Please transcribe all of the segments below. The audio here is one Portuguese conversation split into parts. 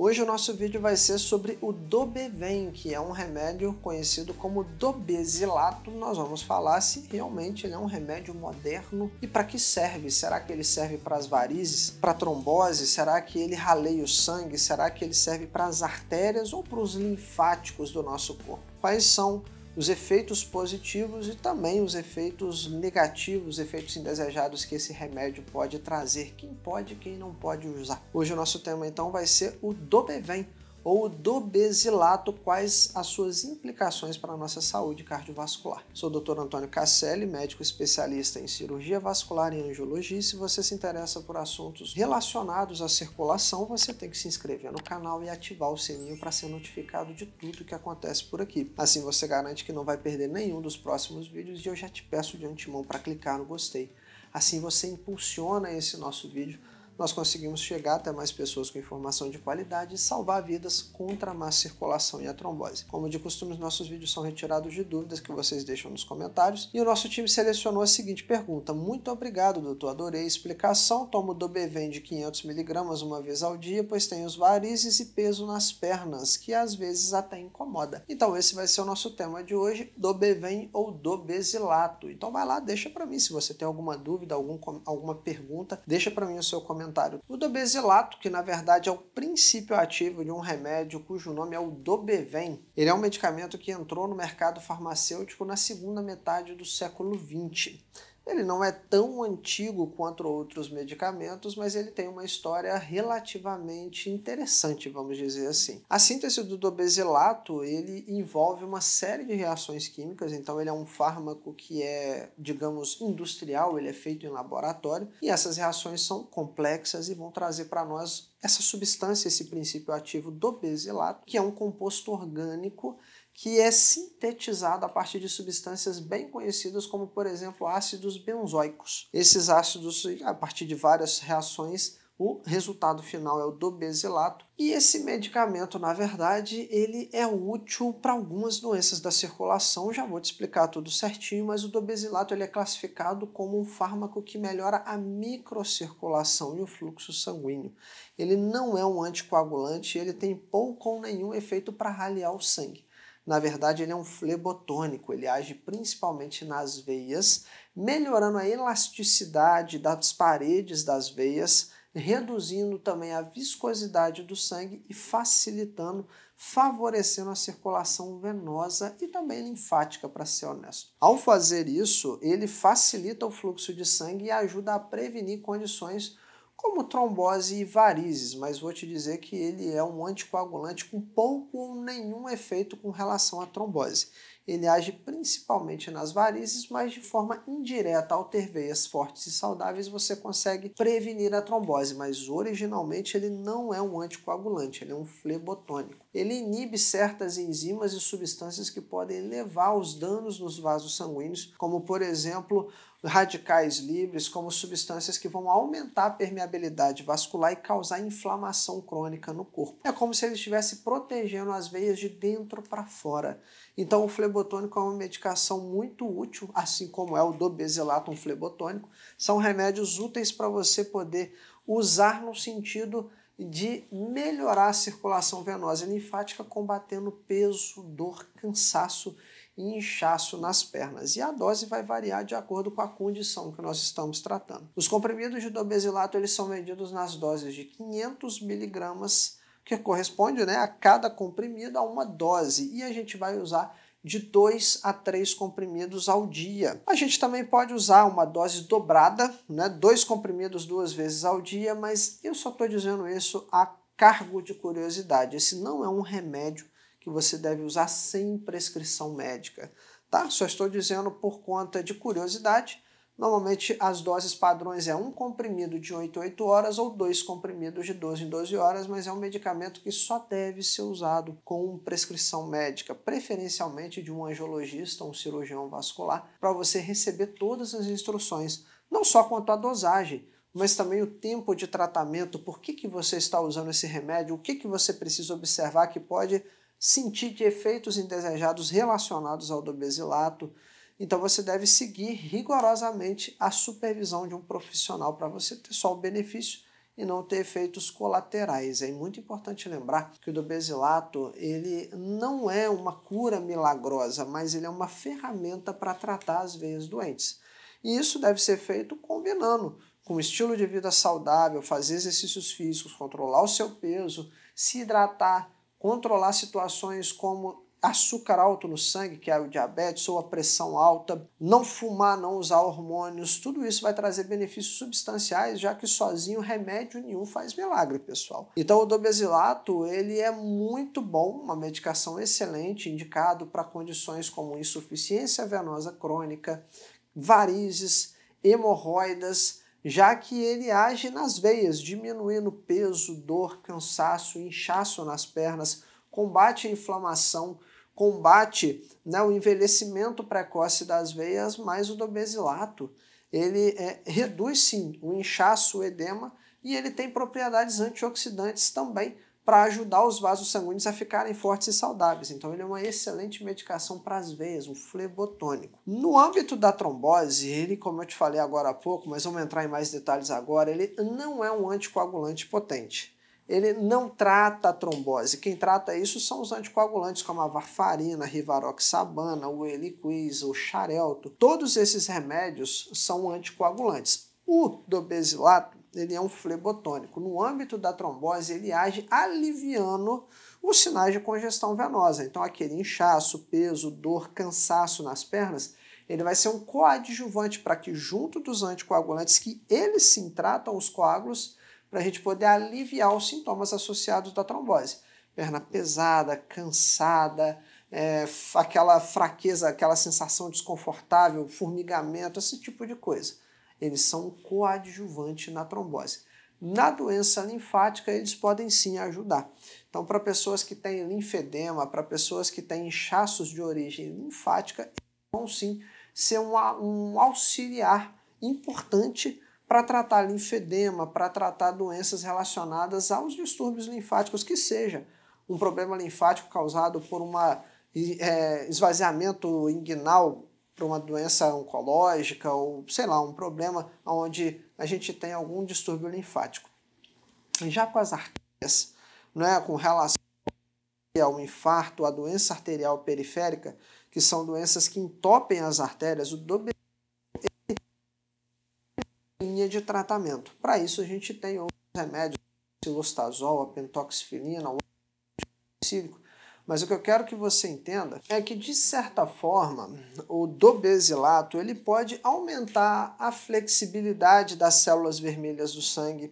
Hoje o nosso vídeo vai ser sobre o Dobeven, que é um remédio conhecido como dobesilato. Nós vamos falar se realmente ele é um remédio moderno e para que serve. Será que ele serve para as varizes, para trombose? Será que ele raleia o sangue? Será que ele serve para as artérias ou para os linfáticos do nosso corpo? Quais são os efeitos positivos e também os efeitos negativos, efeitos indesejados que esse remédio pode trazer, quem pode e quem não pode usar. Hoje o nosso tema então vai ser o Dobevem, ou o dobesilato, quais as suas implicações para a nossa saúde cardiovascular. Sou o Dr. Antônio Casselli, médico especialista em cirurgia vascular e angiologia. E se você se interessa por assuntos relacionados à circulação, você tem que se inscrever no canal e ativar o sininho para ser notificado de tudo que acontece por aqui. Assim você garante que não vai perder nenhum dos próximos vídeos e eu já te peço de antemão para clicar no gostei. Assim você impulsiona esse nosso vídeo nós conseguimos chegar até mais pessoas com informação de qualidade e salvar vidas contra a má circulação e a trombose. Como de costume, nossos vídeos são retirados de dúvidas que vocês deixam nos comentários e o nosso time selecionou a seguinte pergunta. Muito obrigado, doutor, adorei a explicação. Tomo Dobeven de 500mg uma vez ao dia, pois tenho os varizes e peso nas pernas, que às vezes até incomoda. Então esse vai ser o nosso tema de hoje, Dobeven ou Dobesilato. Então vai lá, deixa para mim se você tem alguma dúvida, algum, alguma pergunta, deixa para mim o seu comentário o dobezilato, que na verdade é o princípio ativo de um remédio cujo nome é o Dobevem. Ele é um medicamento que entrou no mercado farmacêutico na segunda metade do século XX. Ele não é tão antigo quanto outros medicamentos, mas ele tem uma história relativamente interessante, vamos dizer assim. A síntese do dobesilato, ele envolve uma série de reações químicas, então ele é um fármaco que é, digamos, industrial, ele é feito em laboratório, e essas reações são complexas e vão trazer para nós essa substância, esse princípio ativo do que é um composto orgânico que é sintetizado a partir de substâncias bem conhecidas, como por exemplo ácidos benzoicos. Esses ácidos, a partir de várias reações, o resultado final é o dobesilato. E esse medicamento, na verdade, ele é útil para algumas doenças da circulação. Já vou te explicar tudo certinho, mas o dobesilato ele é classificado como um fármaco que melhora a microcirculação e o fluxo sanguíneo. Ele não é um anticoagulante, ele tem pouco ou nenhum efeito para raliar o sangue. Na verdade, ele é um flebotônico, ele age principalmente nas veias, melhorando a elasticidade das paredes das veias, reduzindo também a viscosidade do sangue e facilitando, favorecendo a circulação venosa e também linfática, para ser honesto. Ao fazer isso, ele facilita o fluxo de sangue e ajuda a prevenir condições como trombose e varizes, mas vou te dizer que ele é um anticoagulante com pouco ou nenhum efeito com relação à trombose. Ele age principalmente nas varizes, mas de forma indireta, ao ter veias fortes e saudáveis, você consegue prevenir a trombose, mas originalmente ele não é um anticoagulante, ele é um flebotônico. Ele inibe certas enzimas e substâncias que podem levar aos danos nos vasos sanguíneos, como por exemplo radicais livres como substâncias que vão aumentar a permeabilidade vascular e causar inflamação crônica no corpo. É como se ele estivesse protegendo as veias de dentro para fora. Então o flebotônico flebotônico é uma medicação muito útil, assim como é o dobezelato, um flebotônico. São remédios úteis para você poder usar no sentido de melhorar a circulação venosa e linfática, combatendo peso, dor, cansaço e inchaço nas pernas. E a dose vai variar de acordo com a condição que nós estamos tratando. Os comprimidos de dobesilato eles são vendidos nas doses de 500 miligramas, que corresponde né, a cada comprimido a uma dose, e a gente vai usar de 2 a 3 comprimidos ao dia. A gente também pode usar uma dose dobrada, né? dois comprimidos duas vezes ao dia, mas eu só estou dizendo isso a cargo de curiosidade. Esse não é um remédio que você deve usar sem prescrição médica, tá? Só estou dizendo por conta de curiosidade Normalmente as doses padrões é um comprimido de 8 a 8 horas ou dois comprimidos de 12 em 12 horas, mas é um medicamento que só deve ser usado com prescrição médica, preferencialmente de um angiologista, um cirurgião vascular, para você receber todas as instruções, não só quanto à dosagem, mas também o tempo de tratamento, por que, que você está usando esse remédio, o que, que você precisa observar que pode sentir de efeitos indesejados relacionados ao dobesilato, então você deve seguir rigorosamente a supervisão de um profissional para você ter só o benefício e não ter efeitos colaterais. É muito importante lembrar que o dobesilato ele não é uma cura milagrosa, mas ele é uma ferramenta para tratar as veias doentes. E isso deve ser feito combinando com um estilo de vida saudável, fazer exercícios físicos, controlar o seu peso, se hidratar, controlar situações como açúcar alto no sangue, que é o diabetes, ou a pressão alta, não fumar, não usar hormônios, tudo isso vai trazer benefícios substanciais, já que sozinho remédio nenhum faz milagre, pessoal. Então o dobesilato, ele é muito bom, uma medicação excelente, indicado para condições como insuficiência venosa crônica, varizes, hemorroidas, já que ele age nas veias, diminuindo peso, dor, cansaço, inchaço nas pernas, combate a inflamação, combate né, o envelhecimento precoce das veias, mais o dobesilato. Ele é, reduz sim o inchaço, o edema e ele tem propriedades antioxidantes também para ajudar os vasos sanguíneos a ficarem fortes e saudáveis. Então ele é uma excelente medicação para as veias, um flebotônico. No âmbito da trombose, ele, como eu te falei agora há pouco, mas vamos entrar em mais detalhes agora, ele não é um anticoagulante potente ele não trata a trombose. Quem trata isso são os anticoagulantes, como a varfarina, a rivaroxabana, o eliquis, o xarelto. Todos esses remédios são anticoagulantes. O dobesilato, ele é um flebotônico. No âmbito da trombose, ele age aliviando os sinais de congestão venosa. Então, aquele inchaço, peso, dor, cansaço nas pernas, ele vai ser um coadjuvante para que, junto dos anticoagulantes, que eles sim tratam os coágulos, para a gente poder aliviar os sintomas associados da trombose. Perna pesada, cansada, é, aquela fraqueza, aquela sensação desconfortável, formigamento, esse tipo de coisa. Eles são um coadjuvante na trombose. Na doença linfática, eles podem sim ajudar. Então, para pessoas que têm linfedema, para pessoas que têm inchaços de origem linfática, vão sim ser um, um auxiliar importante para tratar linfedema, para tratar doenças relacionadas aos distúrbios linfáticos, que seja um problema linfático causado por um é, esvaziamento inguinal para uma doença oncológica ou, sei lá, um problema onde a gente tem algum distúrbio linfático. Já com as artérias, né, com relação ao infarto, à doença arterial periférica, que são doenças que entopem as artérias, o dobre linha de tratamento. Para isso, a gente tem outros remédios, silostazol, a pentoxifilina, o ácido mas o que eu quero que você entenda é que, de certa forma, o dobesilato ele pode aumentar a flexibilidade das células vermelhas do sangue,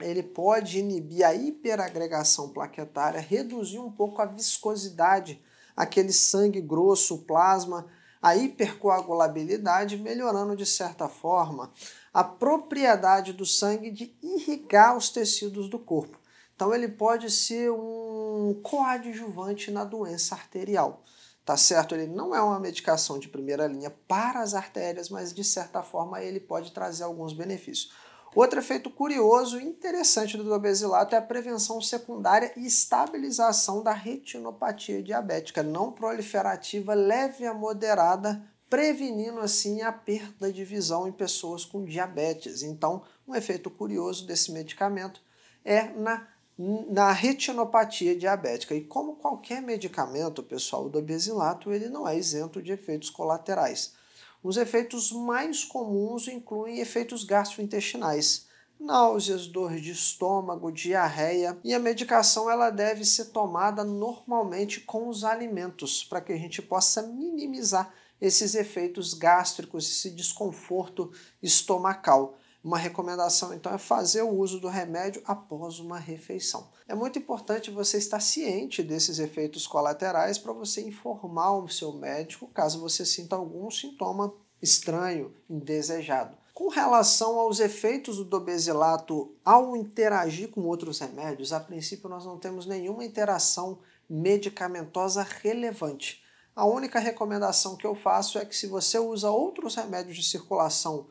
ele pode inibir a hiperagregação plaquetária, reduzir um pouco a viscosidade, aquele sangue grosso, plasma, a hipercoagulabilidade, melhorando de certa forma a propriedade do sangue de irrigar os tecidos do corpo. Então ele pode ser um coadjuvante na doença arterial. Tá certo? Ele não é uma medicação de primeira linha para as artérias, mas de certa forma ele pode trazer alguns benefícios. Outro efeito curioso e interessante do dobesilato é a prevenção secundária e estabilização da retinopatia diabética não proliferativa leve a moderada, prevenindo assim a perda de visão em pessoas com diabetes. Então, um efeito curioso desse medicamento é na, na retinopatia diabética. E como qualquer medicamento, pessoal, o dobesilato ele não é isento de efeitos colaterais. Os efeitos mais comuns incluem efeitos gastrointestinais, náuseas, dor de estômago, diarreia, e a medicação ela deve ser tomada normalmente com os alimentos, para que a gente possa minimizar esses efeitos gástricos, esse desconforto estomacal. Uma recomendação, então, é fazer o uso do remédio após uma refeição. É muito importante você estar ciente desses efeitos colaterais para você informar o seu médico caso você sinta algum sintoma estranho, indesejado. Com relação aos efeitos do dobesilato ao interagir com outros remédios, a princípio nós não temos nenhuma interação medicamentosa relevante. A única recomendação que eu faço é que se você usa outros remédios de circulação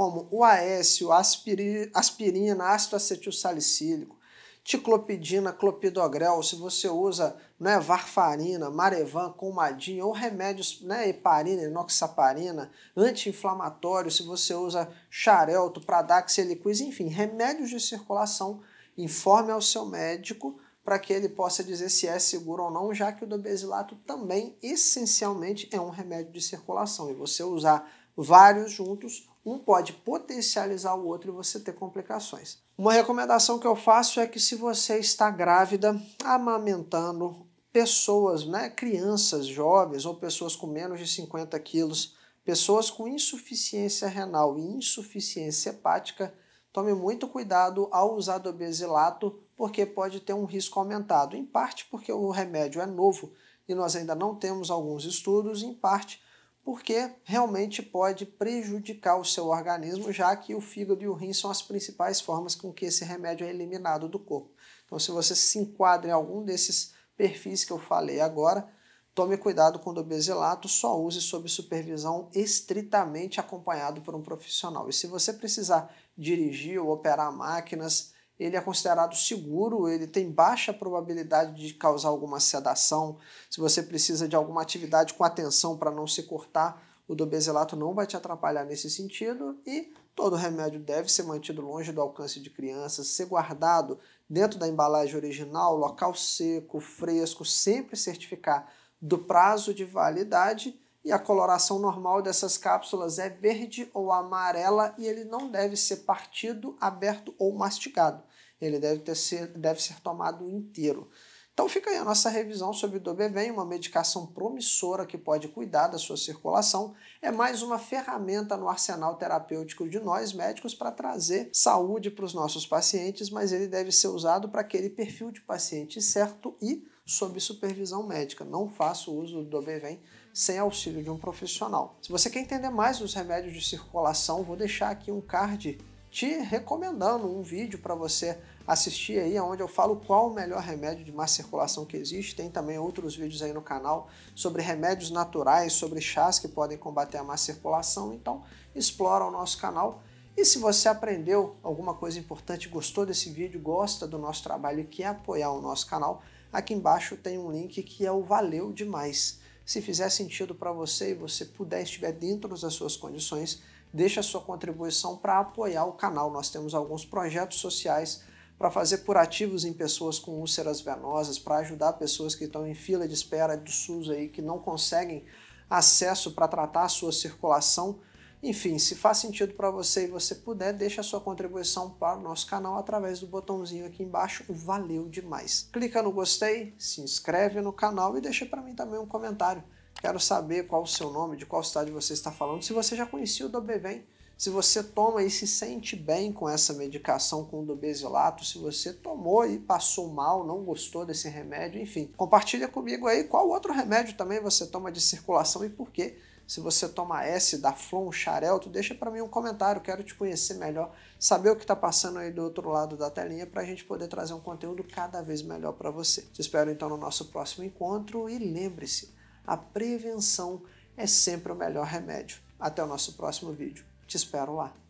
como o AS, aspirina, ácido acetilsalicílico, ticlopidina, clopidogrel, se você usa né, varfarina, marevan, comadinha ou remédios, né, heparina, inoxaparina, anti-inflamatório, se você usa xarelto, pradax, eliquis, enfim, remédios de circulação, informe ao seu médico para que ele possa dizer se é seguro ou não, já que o dobesilato também essencialmente é um remédio de circulação e você usar vários juntos um pode potencializar o outro e você ter complicações. Uma recomendação que eu faço é que se você está grávida, amamentando pessoas, né, crianças jovens ou pessoas com menos de 50 quilos, pessoas com insuficiência renal e insuficiência hepática, tome muito cuidado ao usar obesilato, porque pode ter um risco aumentado, em parte porque o remédio é novo e nós ainda não temos alguns estudos, em parte porque realmente pode prejudicar o seu organismo, já que o fígado e o rim são as principais formas com que esse remédio é eliminado do corpo. Então, se você se enquadra em algum desses perfis que eu falei agora, tome cuidado com o dobesilato, só use sob supervisão estritamente acompanhado por um profissional. E se você precisar dirigir ou operar máquinas, ele é considerado seguro, ele tem baixa probabilidade de causar alguma sedação. Se você precisa de alguma atividade com atenção para não se cortar, o dobezelato não vai te atrapalhar nesse sentido e todo remédio deve ser mantido longe do alcance de crianças, ser guardado dentro da embalagem original, local seco, fresco, sempre certificar do prazo de validade e a coloração normal dessas cápsulas é verde ou amarela e ele não deve ser partido, aberto ou mastigado. Ele deve, ter ser, deve ser tomado inteiro. Então fica aí a nossa revisão sobre o Dobevem, uma medicação promissora que pode cuidar da sua circulação. É mais uma ferramenta no arsenal terapêutico de nós médicos para trazer saúde para os nossos pacientes, mas ele deve ser usado para aquele perfil de paciente certo e sob supervisão médica. Não faço uso do Dobevem sem auxílio de um profissional. Se você quer entender mais dos remédios de circulação, vou deixar aqui um card te recomendando um vídeo para você assistir aí, onde eu falo qual o melhor remédio de má circulação que existe. Tem também outros vídeos aí no canal sobre remédios naturais, sobre chás que podem combater a má circulação. Então, explora o nosso canal. E se você aprendeu alguma coisa importante, gostou desse vídeo, gosta do nosso trabalho e quer apoiar o nosso canal, aqui embaixo tem um link que é o Valeu Demais. Se fizer sentido para você e você puder estiver dentro das suas condições, deixe a sua contribuição para apoiar o canal. Nós temos alguns projetos sociais para fazer curativos em pessoas com úlceras venosas, para ajudar pessoas que estão em fila de espera do SUS aí que não conseguem acesso para tratar a sua circulação enfim, se faz sentido para você e você puder, deixa sua contribuição para o nosso canal através do botãozinho aqui embaixo. Valeu demais! Clica no gostei, se inscreve no canal e deixa para mim também um comentário. Quero saber qual o seu nome, de qual cidade você está falando, se você já conhecia o Dobevem, se você toma e se sente bem com essa medicação com o dobesilato, se você tomou e passou mal, não gostou desse remédio, enfim. Compartilha comigo aí qual outro remédio também você toma de circulação e por quê se você toma S da Flon Xarel, tu deixa para mim um comentário, quero te conhecer melhor, saber o que está passando aí do outro lado da telinha para a gente poder trazer um conteúdo cada vez melhor para você. Te espero então no nosso próximo encontro e lembre-se, a prevenção é sempre o melhor remédio. Até o nosso próximo vídeo. Te espero lá.